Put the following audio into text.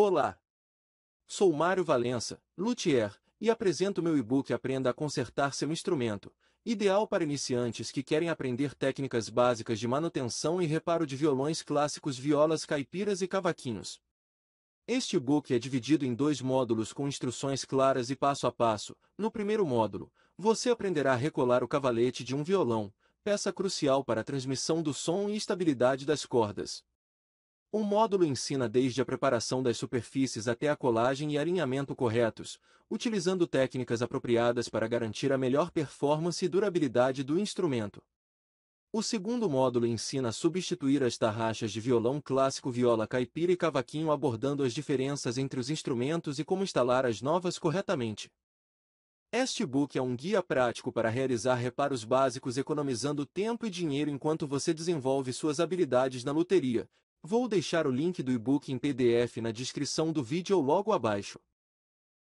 Olá! Sou Mário Valença, luthier, e apresento meu e-book Aprenda a Consertar Seu Instrumento, ideal para iniciantes que querem aprender técnicas básicas de manutenção e reparo de violões clássicos, violas, caipiras e cavaquinhos. Este e-book é dividido em dois módulos com instruções claras e passo a passo. No primeiro módulo, você aprenderá a recolar o cavalete de um violão, peça crucial para a transmissão do som e estabilidade das cordas. O módulo ensina desde a preparação das superfícies até a colagem e alinhamento corretos, utilizando técnicas apropriadas para garantir a melhor performance e durabilidade do instrumento. O segundo módulo ensina a substituir as tarraxas de violão clássico, viola caipira e cavaquinho, abordando as diferenças entre os instrumentos e como instalar as novas corretamente. Este book é um guia prático para realizar reparos básicos economizando tempo e dinheiro enquanto você desenvolve suas habilidades na luteria, Vou deixar o link do e-book em PDF na descrição do vídeo ou logo abaixo.